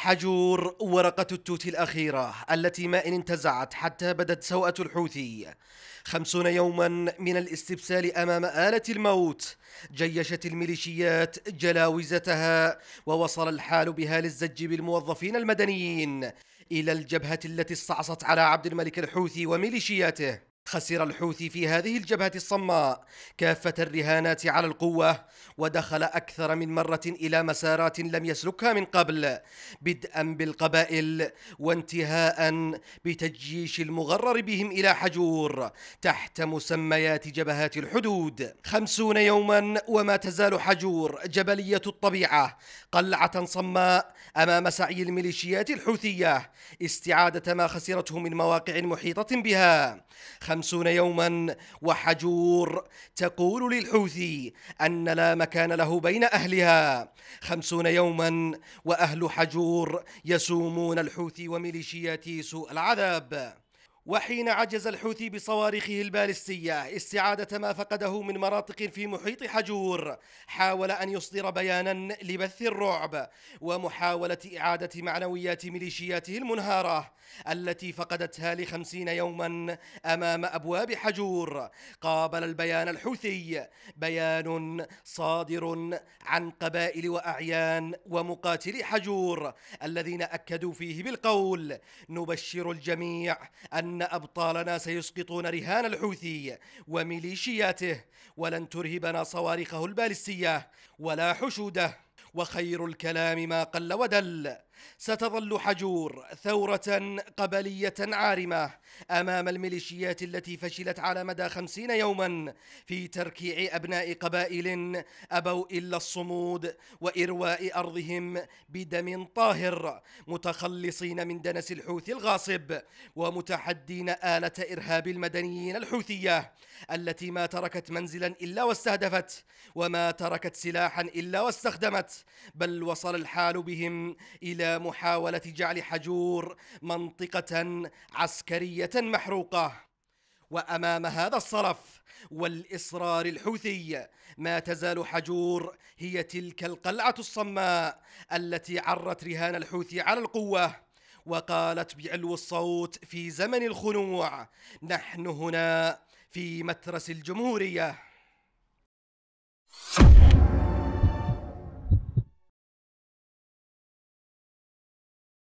حجور ورقة التوت الأخيرة التي ما إن انتزعت حتى بدت سوءة الحوثي خمسون يوما من الاستبسال أمام آلة الموت جيشت الميليشيات جلاوزتها ووصل الحال بها للزج بالموظفين المدنيين إلى الجبهة التي استعصت على عبد الملك الحوثي وميليشياته خسر الحوثي في هذه الجبهة الصماء كافة الرهانات على القوة ودخل أكثر من مرة إلى مسارات لم يسلكها من قبل بدءا بالقبائل وانتهاء بتجيش المغرر بهم إلى حجور تحت مسميات جبهات الحدود خمسون يوما وما تزال حجور جبلية الطبيعة قلعة صماء أمام سعي الميليشيات الحوثية استعادة ما خسرته من مواقع محيطة بها خمسون يوما وحجور تقول للحوثي أن لا مكان له بين أهلها خمسون يوما وأهل حجور يسومون الحوثي وميليشياته سوء العذاب وحين عجز الحوثي بصواريخه البالستية استعادة ما فقده من مناطق في محيط حجور حاول أن يصدر بيانا لبث الرعب ومحاولة إعادة معنويات ميليشياته المنهارة التي فقدتها لخمسين يوما أمام أبواب حجور قابل البيان الحوثي بيان صادر عن قبائل وأعيان ومقاتلي حجور الذين أكدوا فيه بالقول نبشر الجميع أن أبطالنا سيسقطون رهان الحوثي وميليشياته ولن ترهبنا صواريخه البالستية ولا حشوده وخير الكلام ما قل ودل ستظل حجور ثورة قبلية عارمة أمام الميليشيات التي فشلت على مدى خمسين يوما في تركيع أبناء قبائل أبوا إلا الصمود وإرواء أرضهم بدم طاهر متخلصين من دنس الحوثي الغاصب ومتحدين آلة إرهاب المدنيين الحوثية التي ما تركت منزلا إلا واستهدفت وما تركت سلاحا إلا واستخدمت بل وصل الحال بهم إلى إلى محاولة جعل حجور منطقة عسكرية محروقة وامام هذا الصرف والاصرار الحوثي ما تزال حجور هي تلك القلعه الصماء التي عرت رهان الحوثي على القوه وقالت بعلو الصوت في زمن الخنوع نحن هنا في مترس الجمهوريه